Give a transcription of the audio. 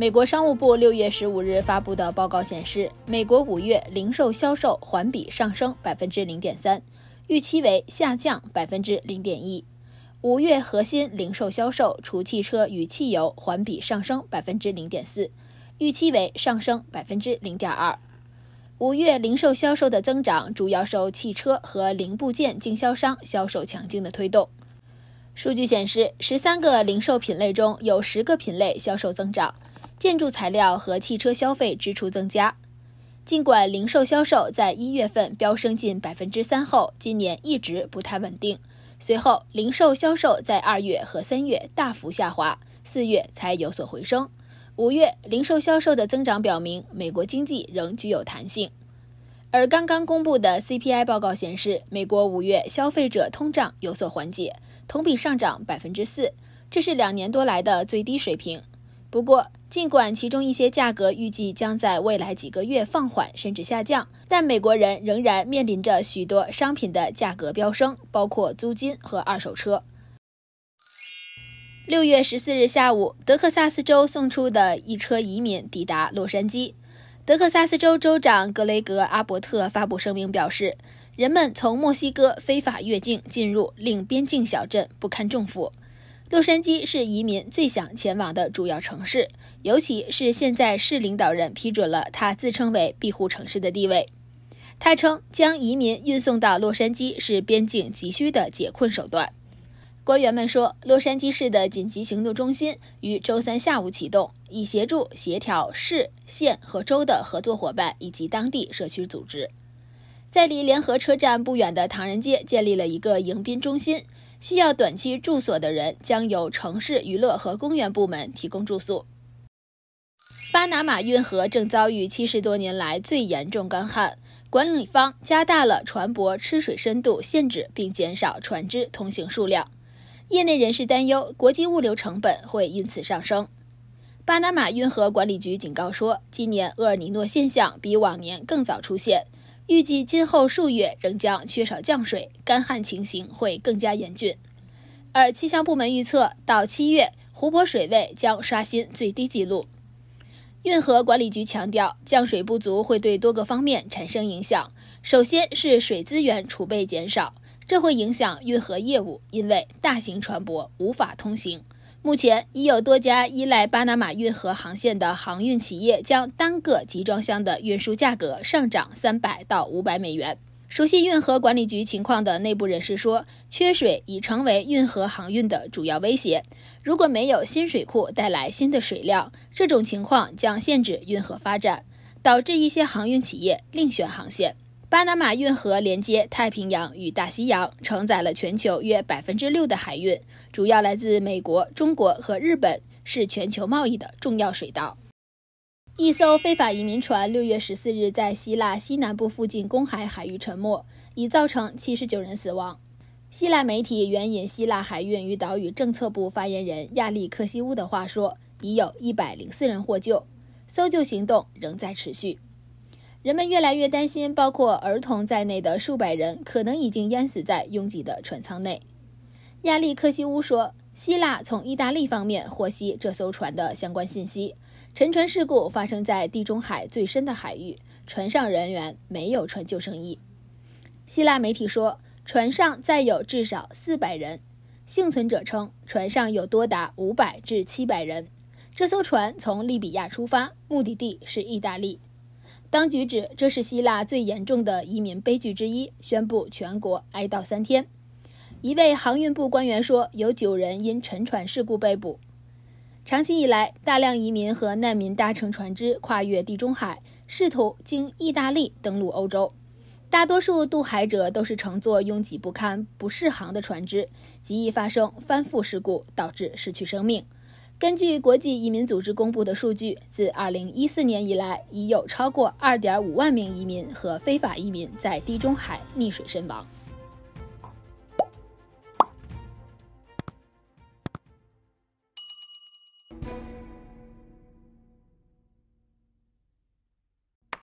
美国商务部六月十五日发布的报告显示，美国五月零售销售环比上升百分之零点三，预期为下降百分之零点一。五月核心零售销售除汽车与汽油环比上升百分之零点四，预期为上升百分之零点二。五月零售销售的增长主要受汽车和零部件经销商销售强劲的推动。数据显示，十三个零售品类中有十个品类销售增长。建筑材料和汽车消费支出增加，尽管零售销售在一月份飙升近百分之三后，今年一直不太稳定。随后，零售销售在二月和三月大幅下滑，四月才有所回升。五月零售销售的增长表明美国经济仍具有弹性。而刚刚公布的 CPI 报告显示，美国五月消费者通胀有所缓解，同比上涨百分之四，这是两年多来的最低水平。不过，尽管其中一些价格预计将在未来几个月放缓甚至下降，但美国人仍然面临着许多商品的价格飙升，包括租金和二手车。六月十四日下午，德克萨斯州送出的一车移民抵达洛杉矶。德克萨斯州州长格雷格·阿伯特发布声明表示，人们从墨西哥非法越境进入，令边境小镇不堪重负。洛杉矶是移民最想前往的主要城市，尤其是现在市领导人批准了他自称为庇护城市的地位。他称将移民运送到洛杉矶是边境急需的解困手段。官员们说，洛杉矶市的紧急行动中心于周三下午启动，以协助协调市县和州的合作伙伴以及当地社区组织，在离联合车站不远的唐人街建立了一个迎宾中心。需要短期住所的人将由城市娱乐和公园部门提供住宿。巴拿马运河正遭遇七十多年来最严重干旱，管理方加大了船舶吃水深度限制，并减少船只通行数量。业内人士担忧，国际物流成本会因此上升。巴拿马运河管理局警告说，今年厄尔尼诺现象比往年更早出现。预计今后数月仍将缺少降水，干旱情形会更加严峻。而气象部门预测，到七月，湖泊水位将刷新最低纪录。运河管理局强调，降水不足会对多个方面产生影响。首先是水资源储备减少，这会影响运河业务，因为大型船舶无法通行。目前已有多家依赖巴拿马运河航线的航运企业，将单个集装箱的运输价格上涨三百到五百美元。熟悉运河管理局情况的内部人士说，缺水已成为运河航运的主要威胁。如果没有新水库带来新的水量，这种情况将限制运河发展，导致一些航运企业另选航线。巴拿马运河连接太平洋与大西洋，承载了全球约百分之六的海运，主要来自美国、中国和日本，是全球贸易的重要水道。一艘非法移民船六月十四日在希腊西南部附近公海海域沉没，已造成七十九人死亡。希腊媒体援引希腊海运与岛屿政策部发言人亚历克西乌的话说，已有一百零四人获救，搜救行动仍在持续。人们越来越担心，包括儿童在内的数百人可能已经淹死在拥挤的船舱内。亚历克西乌说：“希腊从意大利方面获悉这艘船的相关信息。沉船事故发生在地中海最深的海域，船上人员没有穿救生衣。”希腊媒体说，船上载有至少四百人。幸存者称，船上有多达五百至七百人。这艘船从利比亚出发，目的地是意大利。当局指，这是希腊最严重的移民悲剧之一，宣布全国哀悼三天。一位航运部官员说，有九人因沉船事故被捕。长期以来，大量移民和难民搭乘船只跨越地中海，试图经意大利登陆欧洲。大多数渡海者都是乘坐拥挤不堪、不适航的船只，极易发生翻覆事故，导致失去生命。根据国际移民组织公布的数据，自2014年以来，已有超过2.5万名移民和非法移民在地中海溺水身亡。